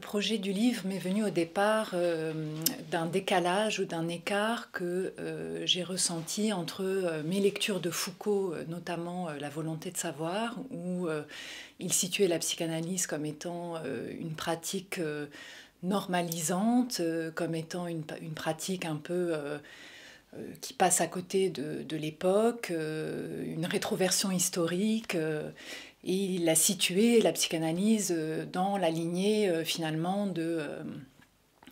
projet du livre m'est venu au départ euh, d'un décalage ou d'un écart que euh, j'ai ressenti entre euh, mes lectures de Foucault, notamment La volonté de savoir, où il situait la psychanalyse comme étant une pratique normalisante, comme étant une, pratique un peu qui passe à côté de l'époque, une rétroversion historique et il a situé la psychanalyse euh, dans la lignée euh, finalement euh,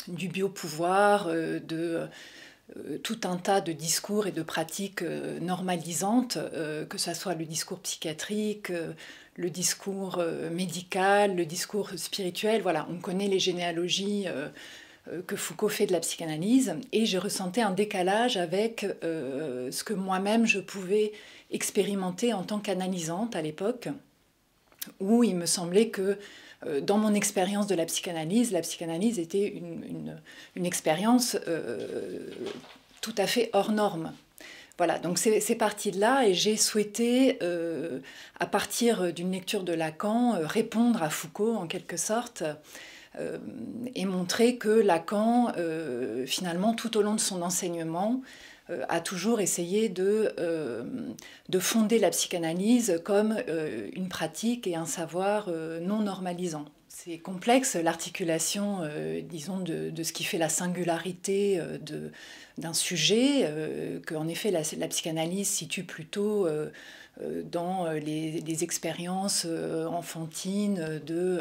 du biopouvoir, de tout un tas de discours et de pratiques normalisantes, que ce soit le discours psychiatrique, le discours médical, le discours spirituel. Voilà, on connaît les généalogies que Foucault fait de la psychanalyse, et je ressentais un décalage avec ce que moi-même je pouvais expérimenter en tant qu'analysante à l'époque où il me semblait que euh, dans mon expérience de la psychanalyse, la psychanalyse était une, expérience euh, tout à fait hors norme. Voilà, donc c'est parti de là et j'ai souhaité, euh, à partir d'une lecture de Lacan, répondre à Foucault en quelque sorte et montrer que Lacan, finalement, tout au long de son enseignement, euh, a toujours essayé de, euh, de fonder la psychanalyse comme euh, une pratique et un savoir non normalisant. C'est complexe l'articulation, disons, de, de, ce qui fait la singularité de, d'un sujet euh, que, en effet, la, psychanalyse situe plutôt euh, euh, dans euh, les, expériences enfantines de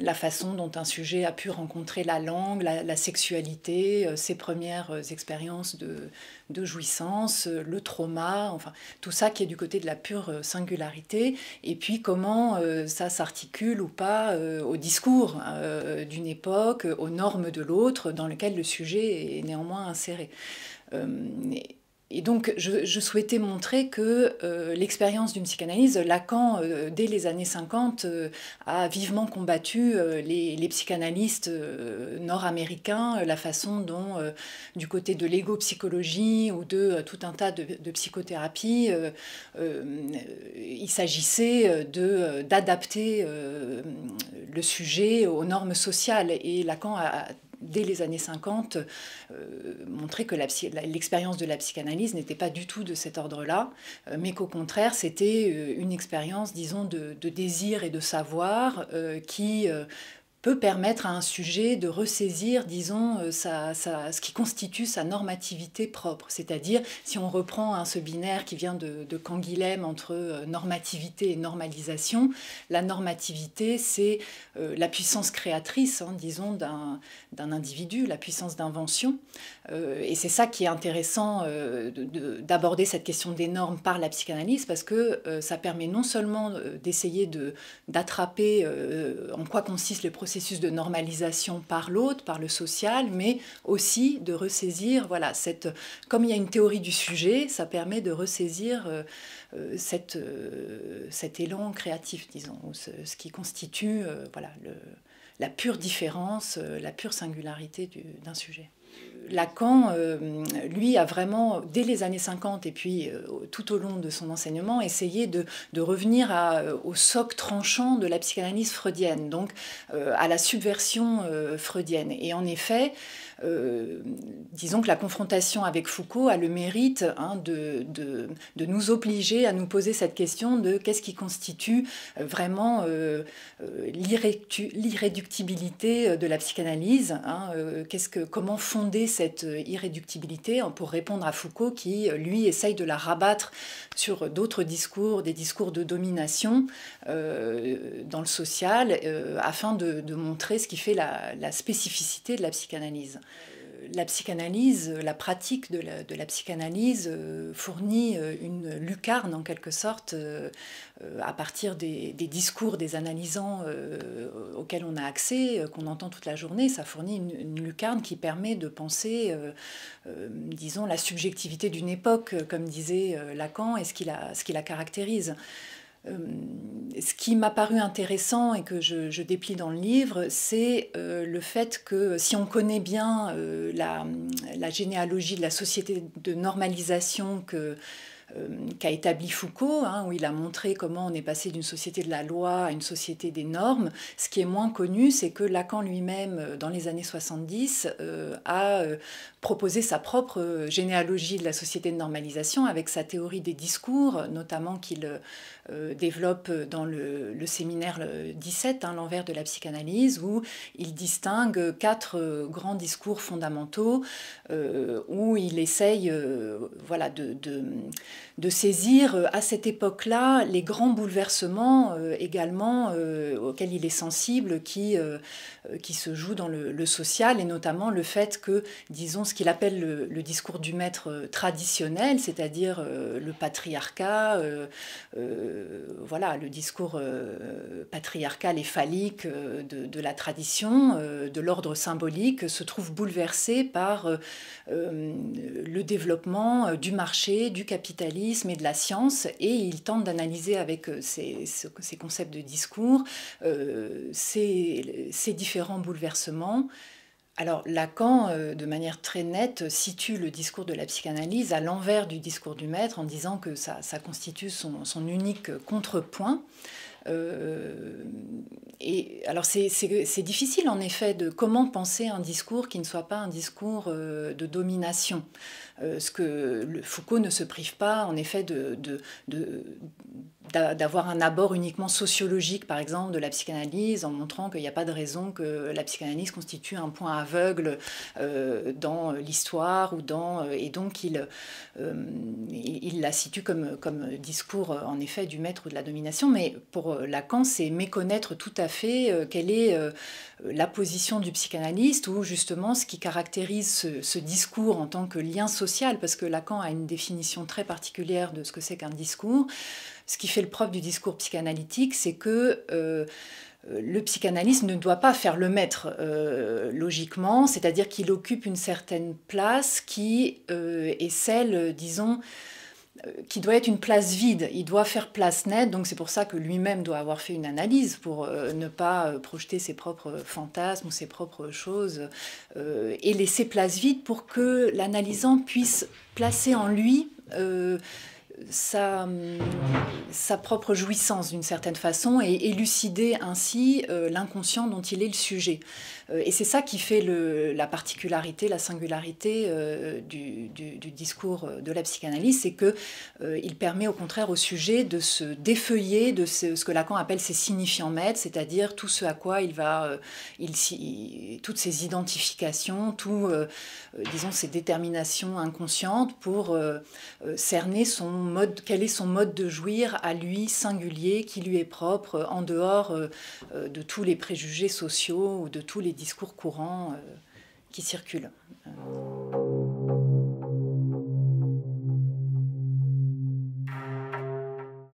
la façon dont un sujet a pu rencontrer la langue, la, sexualité, ses premières expériences de, de, jouissance, le trauma, enfin tout ça qui est du côté de la pure singularité, et puis comment ça s'articule ou pas au discours d'une époque, aux normes de l'autre, dans lequel le sujet est néanmoins euh, et, donc, je, souhaitais montrer que euh, l'expérience d'une psychanalyse, Lacan, euh, dès les années 50, a vivement combattu les, psychanalystes nord-américains, la façon dont, du côté de l'égo-psychologie ou de tout un tas de, de psychothérapies, il s'agissait d'adapter le sujet aux normes sociales. Et Lacan a dès les années 50, euh, montrer que l'expérience de la psychanalyse n'était pas du tout de cet ordre-là, euh, mais qu'au contraire, c'était euh, une expérience, disons, de, de, désir et de savoir euh, qui peut permettre à un sujet de ressaisir, disons, euh, sa, ce qui constitue sa normativité propre. C'est-à-dire, si on reprend un ce binaire qui vient de, de Canguilhem entre euh, normativité et normalisation, la normativité, c'est euh, la puissance créatrice, hein, disons, d'un individu, la puissance d'invention. et c'est ça qui est intéressant d'aborder cette question des normes par la psychanalyse, parce que ça permet non seulement d'essayer d'attraper en quoi consiste le processus, processus de normalisation par l'autre, par le social, mais aussi de ressaisir, voilà, cette, comme il y a une théorie du sujet, ça permet de ressaisir euh, euh, euh, cet élan créatif, disons, ce, qui constitue voilà, la pure différence, la pure singularité d'un sujet. Lacan, euh, lui, a vraiment, dès les années 50 et puis euh, tout au long de son enseignement, essayé de, revenir euh, au socle tranchant de la psychanalyse freudienne, donc à la subversion freudienne. Et en effet, disons que la confrontation avec Foucault a le mérite hein, de, nous obliger à nous poser cette question de qu'est-ce qui constitue vraiment l'irréductibilité de la psychanalyse, hein, comment fonder cette euh, irréductibilité hein, pour répondre à Foucault qui, euh, lui, essaye de la rabattre sur d'autres discours, des discours de domination euh, dans le social, afin de, montrer ce qui fait la spécificité de la psychanalyse la psychanalyse, la pratique de la, psychanalyse euh, fournit euh, une lucarne en quelque sorte euh, à partir des, discours des analysants auxquels on a accès, qu'on entend toute la journée. Ça fournit une, lucarne qui permet de penser, disons, la subjectivité d'une époque, comme disait Lacan, et ce qui la caractérise. Euh, ce qui m'a paru intéressant et que je, déplie dans le livre, c'est euh, le fait que si on connaît bien euh, la, la, généalogie de la société de normalisation que euh, qu'a établi Foucault, hein, où il a montré comment on est passé d'une société de la loi à une société des normes. Ce qui est moins connu, c'est que Lacan lui-même, euh, dans les années 70, euh, a proposé sa propre généalogie de la société de normalisation avec sa théorie des discours, notamment qu'il développe dans le, séminaire 17, hein, l'envers de la psychanalyse, où il distingue quatre grands discours fondamentaux, où il essaye voilà, de, de de saisir euh, à cette époque-là les grands bouleversements euh, également euh, auxquels il est sensible, qui, qui se jouent dans le, social, et notamment le fait que, disons, ce qu'il appelle le, discours du maître traditionnel, c'est-à-dire le patriarcat, voilà, le discours patriarcal et phallique de, de la tradition, de l'ordre symbolique, se trouve bouleversé par le développement du marché, du capitalisme et de la science, et il tente d'analyser avec euh, ces concepts de discours euh, ces, différents bouleversements. Alors Lacan, euh, de manière très nette, situe le discours de la psychanalyse à l'envers du discours du maître en disant que ça, constitue son unique contrepoint. Euh, et alors c'est difficile en effet de comment penser un discours qui ne soit pas un discours euh, de domination. Euh, ce que le Foucault ne se prive pas, en effet, de, d'avoir un abord uniquement sociologique, par exemple, de la psychanalyse, en montrant qu'il n'y a pas de raison que la psychanalyse constitue un point aveugle dans l'histoire ou dans et donc il, il la situe comme comme discours en effet du maître ou de la domination. Mais pour euh, Lacan, c'est méconnaître tout à fait euh, quelle est euh, la position du psychanalyste ou justement ce qui caractérise ce, discours en tant que lien social, parce que Lacan a une définition très particulière de ce que c'est qu'un discours. Ce qui fait le propre du discours psychanalytique, c'est que... le psychanalyste ne doit pas faire le maître logiquement, c'est-à-dire qu'il occupe une certaine place qui est celle, disons, euh, qui doit être une place vide, il doit faire place nette, donc c'est pour ça que lui-même doit avoir fait une analyse pour euh, ne pas euh, projeter ses propres fantasmes ou ses propres choses et laisser place vide pour que l'analysant puisse placer en lui sa hum, sa propre jouissance d'une certaine façon et élucider ainsi euh, l'inconscient dont il est le sujet. Euh, et c'est ça qui fait le, la particularité, la singularité euh, du, discours de la psychanalyse, c'est que il permet au contraire au sujet de se défeuiller de ce, que Lacan appelle ses signifiants maîtres, c'est-à-dire tout ce à quoi il va, il, toutes ses identifications, tout, disons, ses déterminations inconscientes pour cerner son mode, quel est son mode de jouir à lui, singulier, qui lui est propre, en dehors euh, euh, de tous les préjugés sociaux ou de tous les discours courants euh, qui circulent.